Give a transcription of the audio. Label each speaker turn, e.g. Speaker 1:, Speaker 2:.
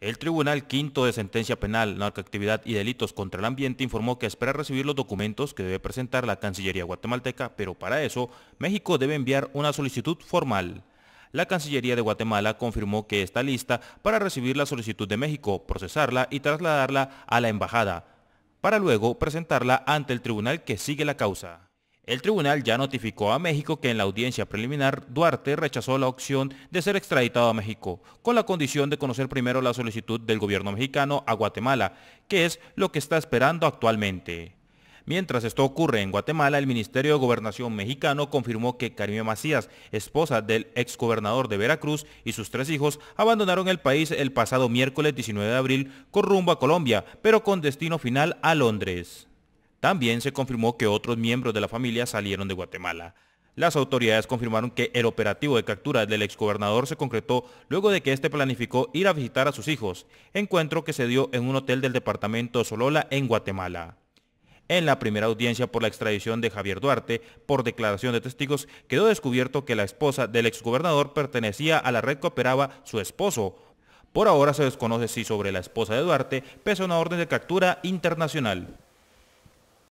Speaker 1: El Tribunal Quinto de Sentencia Penal, Narcoactividad y Delitos contra el Ambiente informó que espera recibir los documentos que debe presentar la Cancillería guatemalteca, pero para eso México debe enviar una solicitud formal. La Cancillería de Guatemala confirmó que está lista para recibir la solicitud de México, procesarla y trasladarla a la Embajada, para luego presentarla ante el tribunal que sigue la causa. El tribunal ya notificó a México que en la audiencia preliminar Duarte rechazó la opción de ser extraditado a México, con la condición de conocer primero la solicitud del gobierno mexicano a Guatemala, que es lo que está esperando actualmente. Mientras esto ocurre en Guatemala, el Ministerio de Gobernación mexicano confirmó que Karime Macías, esposa del exgobernador de Veracruz y sus tres hijos, abandonaron el país el pasado miércoles 19 de abril con rumbo a Colombia, pero con destino final a Londres. También se confirmó que otros miembros de la familia salieron de Guatemala. Las autoridades confirmaron que el operativo de captura del exgobernador se concretó luego de que este planificó ir a visitar a sus hijos, encuentro que se dio en un hotel del departamento Solola en Guatemala. En la primera audiencia por la extradición de Javier Duarte, por declaración de testigos, quedó descubierto que la esposa del exgobernador pertenecía a la red que operaba su esposo. Por ahora se desconoce si sobre la esposa de Duarte pesa una orden de captura internacional.